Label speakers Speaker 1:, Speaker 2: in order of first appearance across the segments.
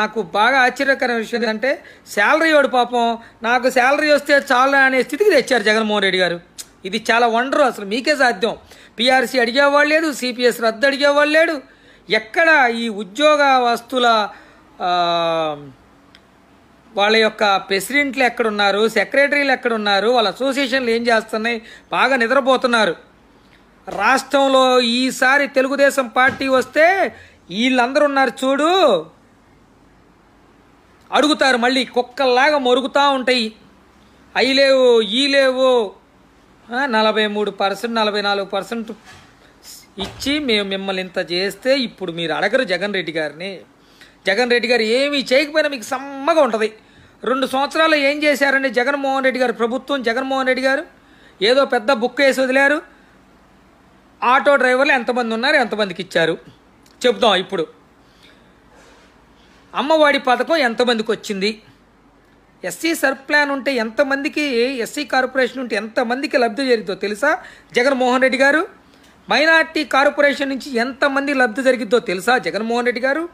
Speaker 1: నాకు బాగా ఆశ్చర్యకరమైన విషయం ఏంటంటే శాలరీ వాడు పాపం నాకు శాలరీ వస్తే చాలా అనే స్థితికి తెచ్చారు జగన్మోహన్ రెడ్డి గారు ఇది చాలా వండరు అసలు మీకే సాధ్యం పిఆర్సీ అడిగేవాడు లేదు సిపిఎస్ రద్దు అడిగేవాడు లేడు ఎక్కడ ఈ ఉద్యోగ వస్తుల వాళ్ళ యొక్క ప్రెసిడెంట్లు ఎక్కడున్నారు సెక్రటరీలు ఎక్కడున్నారు వాళ్ళ అసోసియేషన్లు ఏం చేస్తున్నాయి బాగా నిద్రపోతున్నారు రాష్ట్రంలో ఈసారి తెలుగుదేశం పార్టీ వస్తే వీళ్ళందరూ ఉన్నారు చూడు అడుగుతారు మళ్ళీ కుక్కల్లాగా మొరుగుతూ ఉంటాయి అవి లేవు ఈ లేవు నలభై మూడు పర్సెంట్ నలభై నాలుగు పర్సెంట్ ఇచ్చి మేము మిమ్మల్ని ఇంత చేస్తే ఇప్పుడు మీరు అడగరు జగన్ రెడ్డి గారిని జగన్ రెడ్డి గారు ఏమీ చేయకపోయినా మీకు సమ్మగా ఉంటుంది రెండు సంవత్సరాలు ఏం చేశారండి జగన్మోహన్ రెడ్డి గారు ప్రభుత్వం జగన్మోహన్ రెడ్డి గారు ఏదో పెద్ద బుక్ వేసి వదిలారు ఆటో డ్రైవర్లు ఎంతమంది ఉన్నారు ఎంతమందికి ఇచ్చారు చెబుతాం ఇప్పుడు అమ్మఒడి పథకం ఎంతమందికి వచ్చింది ఎస్సీ సర్ప్ ప్లాన్ ఉంటే ఎంతమందికి ఎస్సీ కార్పొరేషన్ ఉంటే ఎంతమందికి లబ్ధి జరిగిందో తెలుసా జగన్మోహన్ రెడ్డి గారు మైనార్టీ కార్పొరేషన్ నుంచి ఎంతమంది లబ్ధి జరిగిద్దో తెలుసా జగన్మోహన్ రెడ్డి గారు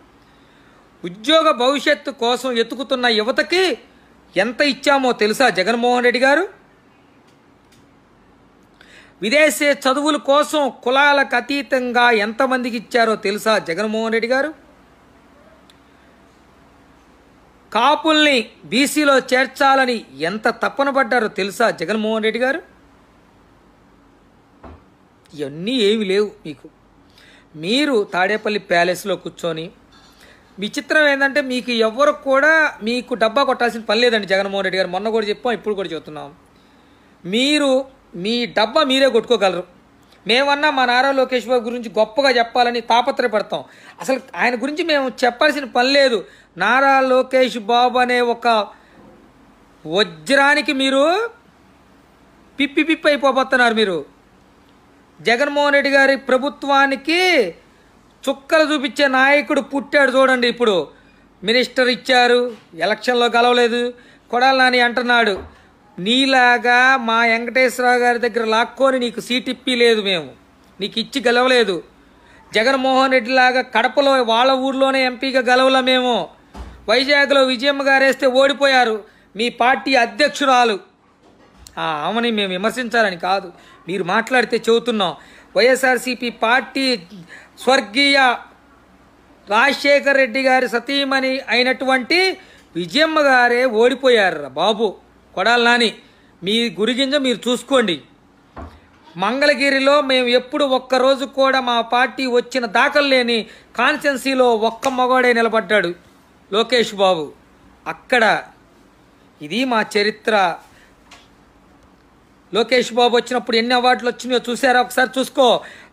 Speaker 1: ఉద్యోగ భవిష్యత్తు కోసం ఎతుకుతున్న యువతకి ఎంత ఇచ్చామో తెలుసా జగన్మోహన్ రెడ్డి గారు విదేశీ చదువుల కోసం కులాలకు అతీతంగా ఎంతమందికి ఇచ్చారో తెలుసా జగన్మోహన్ రెడ్డి గారు కాపుల్ని బీసీలో చేర్చాలని ఎంత తప్పన పడ్డారో తెలుసా జగన్మోహన్ రెడ్డి గారు ఇవన్నీ ఏమి లేవు మీకు మీరు తాడేపల్లి ప్యాలెస్లో కూర్చొని విచిత్రం ఏంటంటే మీకు ఎవరు కూడా మీకు డబ్బా కొట్టాల్సిన పని లేదండి జగన్మోహన్ రెడ్డి గారు మొన్న కూడా చెప్పాం ఇప్పుడు కూడా చెప్తున్నాం మీరు మీ డబ్బా మీరే కొట్టుకోగలరు మేమన్నా మా నారా లోకేష్ బాబు గురించి గొప్పగా చెప్పాలని తాపత్రయపడతాం అసలు ఆయన గురించి మేము చెప్పాల్సిన పని లేదు నారా లోకేష్ బాబు అనే ఒక వజ్రానికి మీరు పిప్పి పిప్పి అయిపోబోతున్నారు మీరు జగన్మోహన్ రెడ్డి గారి ప్రభుత్వానికి చుక్కలు చూపించే నాయకుడు పుట్టాడు చూడండి ఇప్పుడు మినిస్టర్ ఇచ్చారు ఎలక్షన్లో గెలవలేదు కొడాలని నాని అంటున్నాడు నీలాగా మా వెంకటేశ్వరరావు గారి దగ్గర లాక్కొని నీకు సీటిప్పి లేదు మేము నీకు ఇచ్చి గెలవలేదు జగన్మోహన్ రెడ్డి లాగా కడపలో వాళ్ళ ఊర్లోనే ఎంపీగా గెలవలా మేము వైజాగ్లో విజయమ్మ గారేస్తే ఓడిపోయారు మీ పార్టీ అధ్యక్షురాలు ఆమెని మేము విమర్శించాలని కాదు మీరు మాట్లాడితే చెబుతున్నాం వైఎస్ఆర్సీపీ పార్టీ స్వర్గీయ రాజశేఖర్ రెడ్డి గారి సతీమణి అయినటువంటి విజయమ్మ గారే ఓడిపోయారు బాబు కొడాలి నాని మీ గురిగింజ మీరు చూసుకోండి మంగళగిరిలో మేము ఎప్పుడు ఒక్కరోజు కూడా మా పార్టీ వచ్చిన దాఖలు లేని కాన్స్టెన్సీలో ఒక్క మగోడే నిలబడ్డాడు లోకేష్ బాబు అక్కడ ఇది మా చరిత్ర లోకేష్ బాబు వచ్చినప్పుడు ఎన్ని అవార్డులు వచ్చినాయో చూసారా ఒకసారి చూసుకో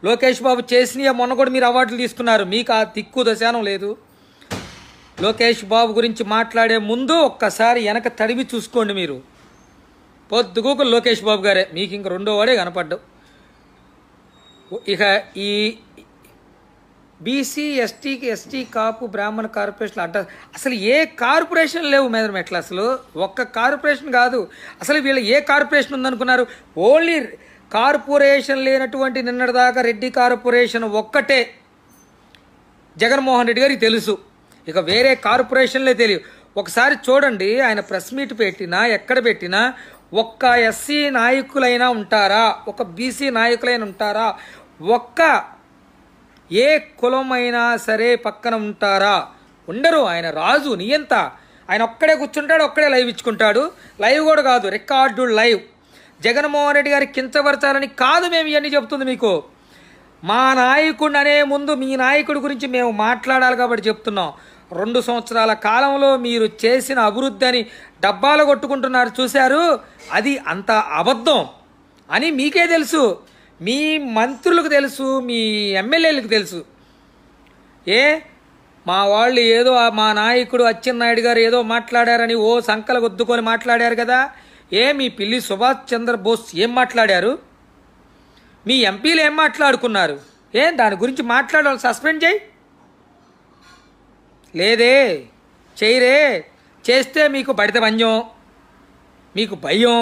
Speaker 1: లోకేష్ బాబు చేసినవి మొన్న కూడా మీరు అవార్డులు తీసుకున్నారు మీకు ఆ దిక్కు దశానం లేదు లోకేష్ బాబు గురించి మాట్లాడే ముందు ఒక్కసారి వెనక తడివి చూసుకోండి మీరు పొద్దుగూకు లోకేష్ బాబు గారే మీకు ఇంక రెండో వాడే కనపడ్డావు ఇక ఈ బీసీ ఎస్టీకి ఎస్టీ కాపు బ్రాహ్మణ కార్పొరేషన్ అడ్డ అసలు ఏ కార్పొరేషన్ లేవు మేడం ఎట్లా అసలు ఒక్క కార్పొరేషన్ కాదు అసలు వీళ్ళు ఏ కార్పొరేషన్ ఉందనుకున్నారు ఓన్లీ కార్పొరేషన్ లేనటువంటి నిన్నటిదాకా రెడ్డి కార్పొరేషన్ ఒక్కటే జగన్మోహన్ రెడ్డి గారికి తెలుసు ఇక వేరే కార్పొరేషన్లే తెలియవు ఒకసారి చూడండి ఆయన ప్రెస్ మీట్ పెట్టినా ఎక్కడ పెట్టినా ఒక్క ఎస్సీ నాయకులైనా ఉంటారా ఒక బీసీ నాయకులైనా ఉంటారా ఒక్క ఏ కులమైనా సరే పక్కన ఉంటారా ఉండరు ఆయన రాజు నియంత ఆయన ఒక్కడే కూర్చుంటాడు ఒక్కడే లైవ్ ఇచ్చుకుంటాడు లైవ్ కూడా కాదు రికార్డు లైవ్ జగన్మోహన్ రెడ్డి గారి కించపరచాలని కాదు మేము ఇవన్నీ చెప్తుంది మీకు మా నాయకుడు అనే ముందు మీ నాయకుడి గురించి మేము మాట్లాడాలి కాబట్టి చెప్తున్నాం రెండు సంవత్సరాల కాలంలో మీరు చేసిన అభివృద్ధి అని డబ్బాలు కొట్టుకుంటున్నారు చూశారు అది అంత అబద్ధం అని మీకే తెలుసు మీ మంత్రులకు తెలుసు మీ ఎమ్మెల్యేలకు తెలుసు ఏ మా వాళ్ళు ఏదో మా నాయకుడు అచ్చెన్నాయుడు గారు ఏదో మాట్లాడారని ఓ సంకల గుద్దుకొని మాట్లాడారు కదా ఏ మీ పిల్లి సుభాష్ చంద్రబోస్ ఏం మాట్లాడారు మీ ఎంపీలు ఏం మాట్లాడుకున్నారు ఏం దాని గురించి మాట్లాడాలి సస్పెండ్ చేయి లేదే చేయిరే చేస్తే మీకు బడిత భంజం మీకు భయం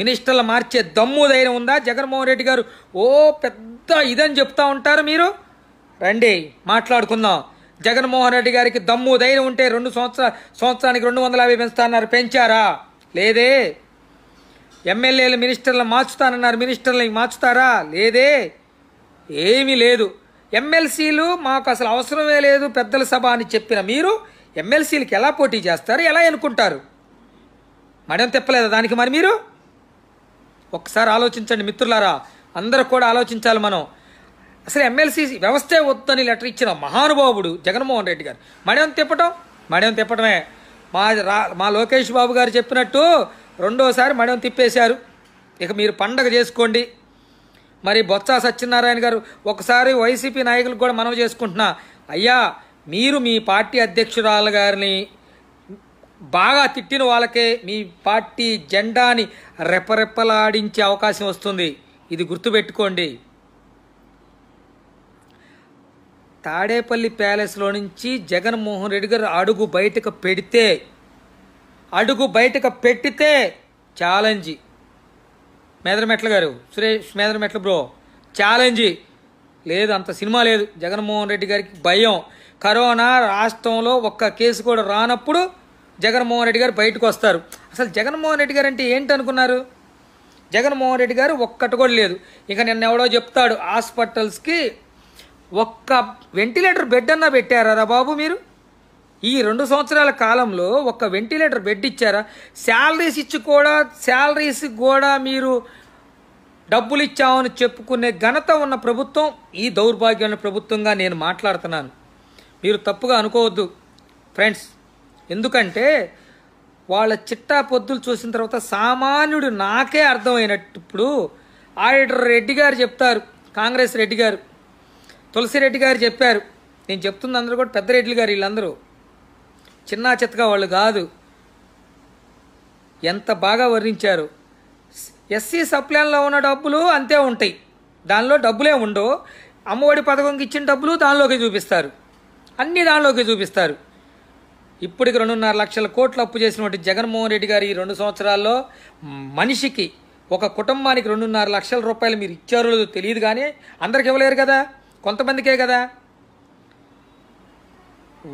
Speaker 1: మినిస్టర్లు మార్చే దమ్ము ధైర్యం ఉందా జగన్మోహన్ రెడ్డి గారు ఓ పెద్ద ఇదని చెప్తా ఉంటారు మీరు రండి మాట్లాడుకుందాం జగన్మోహన్ రెడ్డి గారికి దమ్ము ధైర్యం ఉంటే రెండు సంవత్సరాల సంవత్సరానికి రెండు వందల యాభై పెంచుతా పెంచారా లేదే ఎమ్మెల్యేలు మినిస్టర్లను మార్చుతానన్నారు మినిస్టర్లని మార్చుతారా లేదే ఏమీ లేదు ఎమ్మెల్సీలు మాకు అసలు అవసరమే లేదు పెద్దల సభ అని చెప్పిన మీరు ఎమ్మెల్సీలకు ఎలా పోటీ చేస్తారు ఎలా అనుకుంటారు మడేం తిప్పలేదా దానికి మరి మీరు ఒకసారి ఆలోచించండి మిత్రులారా అందరూ కూడా ఆలోచించాలి మనం అసలు ఎమ్మెల్సీ వ్యవస్థే వద్దని లెటర్ ఇచ్చిన మహానుభావుడు జగన్మోహన్ రెడ్డి గారు మడేం తిప్పటం మడేం తిప్పటమే మా రా మా లోకేష్ బాబు గారు చెప్పినట్టు రెండోసారి మడం తిప్పేశారు ఇక మీరు పండగ చేసుకోండి మరి బొత్స సత్యనారాయణ గారు ఒకసారి వైసీపీ నాయకులు కూడా మనవి చేసుకుంటున్నా అయ్యా మీరు మీ పార్టీ అధ్యక్షురాలు గారిని బాగా తిట్టిన వాళ్ళకే మీ పార్టీ జెండాని రెపరెపలాడించే అవకాశం వస్తుంది ఇది గుర్తుపెట్టుకోండి తాడేపల్లి ప్యాలెస్లో నుంచి జగన్మోహన్ రెడ్డి గారు అడుగు బయటకు పెడితే అడుగు బయటకు పెట్టితే ఛాలెంజ్ మేదరమెట్ల గారు సురేష్ మేదరమెట్ల బ్రో ఛాలెంజ్ లేదు అంత సినిమా లేదు జగన్మోహన్ రెడ్డి గారికి భయం కరోనా రాష్ట్రంలో ఒక్క కేసు కూడా రానప్పుడు జగన్మోహన్ రెడ్డి గారు బయటకు వస్తారు అసలు జగన్మోహన్ రెడ్డి గారు అంటే ఏంటనుకున్నారు జగన్మోహన్ రెడ్డి గారు ఒక్కటి కూడా లేదు ఇక నిన్న ఎవడో చెప్తాడు హాస్పిటల్స్కి ఒక్క వెంటిలేటర్ బెడ్ అన్నా పెట్టారా బాబు మీరు ఈ రెండు సంవత్సరాల కాలంలో ఒక వెంటిలేటర్ బెడ్ ఇచ్చారా శాలరీస్ ఇచ్చి కూడా శాలరీస్ కూడా మీరు డబ్బులు ఇచ్చామని చెప్పుకునే ఘనత ఉన్న ప్రభుత్వం ఈ దౌర్భాగ్యం ప్రభుత్వంగా నేను మాట్లాడుతున్నాను మీరు తప్పుగా అనుకోవద్దు ఫ్రెండ్స్ ఎందుకంటే వాళ్ళ చిట్టా పొద్దులు చూసిన తర్వాత సామాన్యుడు నాకే అర్థమైనప్పుడు ఆడిటర్ రెడ్డి గారు చెప్తారు కాంగ్రెస్ రెడ్డి గారు తులసిరెడ్డి గారు చెప్పారు నేను చెప్తుంది అందరూ కూడా పెద్ద రెడ్డి గారు వీళ్ళందరూ చిన్నా చితక వాళ్ళు కాదు ఎంత బాగా వర్ణించారు ఎస్సీ సప్లైన్లో ఉన్న డబ్బులు అంతే ఉంటాయి దానిలో డబ్బులే ఉండవు అమ్మఒడి పథకంకి ఇచ్చిన డబ్బులు దానిలోకి చూపిస్తారు అన్నీ దానిలోకి చూపిస్తారు ఇప్పటికి రెండున్నర లక్షల కోట్లు అప్పు చేసినటువంటి జగన్మోహన్ రెడ్డి గారు ఈ రెండు సంవత్సరాల్లో మనిషికి ఒక కుటుంబానికి రెండున్నర లక్షల రూపాయలు మీరు ఇచ్చారో తెలియదు కానీ అందరికి ఇవ్వలేరు కదా కొంతమందికే కదా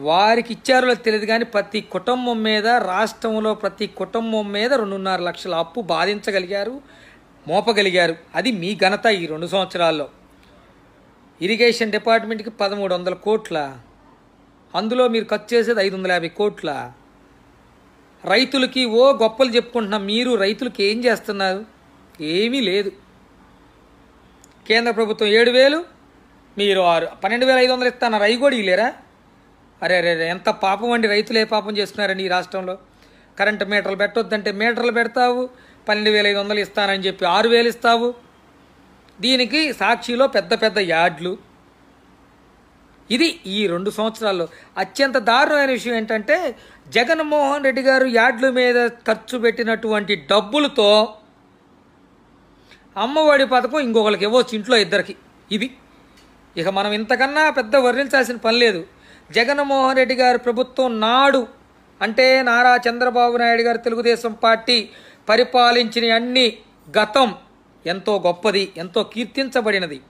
Speaker 1: వారికి ఇచ్చారో తెలియదు కానీ ప్రతి కుటుంబం మీద రాష్ట్రంలో ప్రతి కుటుంబం మీద రెండున్నర లక్షల అప్పు బాధించగలిగారు మోపగలిగారు అది మీ ఘనత ఈ రెండు సంవత్సరాల్లో ఇరిగేషన్ డిపార్ట్మెంట్కి పదమూడు వందల కోట్ల అందులో మీరు ఖర్చు చేసేది ఐదు వందల యాభై కోట్ల రైతులకి ఓ గొప్పలు చెప్పుకుంటున్నా మీరు రైతులకి ఏం చేస్తున్నారు ఏమీ లేదు కేంద్ర ప్రభుత్వం ఏడు వేలు మీరు ఆరు పన్నెండు వేల ఐదు వందలు ఇస్తాను అవి కూడా ఇలేరా అరే అరే ఎంత పాపం అండి రైతులే పాపం చేస్తున్నారండి ఈ రాష్ట్రంలో కరెంటు మీటర్లు పెట్టొద్దంటే మీటర్లు పెడతావు పన్నెండు వేల ఐదు వందలు ఇస్తానని చెప్పి ఆరు వేలు ఇస్తావు దీనికి సాక్షిలో పెద్ద పెద్ద యాడ్లు ఇది ఈ రెండు సంవత్సరాల్లో అత్యంత దారుణమైన విషయం ఏంటంటే జగన్మోహన్ రెడ్డి గారు యాడ్ల మీద ఖర్చు పెట్టినటువంటి డబ్బులతో అమ్మఒడి పథకం ఇంకొకరికి ఇవ్వచ్చు ఇంట్లో ఇద్దరికి ఇది ఇక మనం ఇంతకన్నా పెద్ద వర్ణించాల్సిన పని లేదు జగన్మోహన్ రెడ్డి గారి ప్రభుత్వం నాడు అంటే నారా చంద్రబాబు నాయుడు గారు తెలుగుదేశం పార్టీ పరిపాలించిన అన్ని గతం ఎంతో గొప్పది ఎంతో కీర్తించబడినది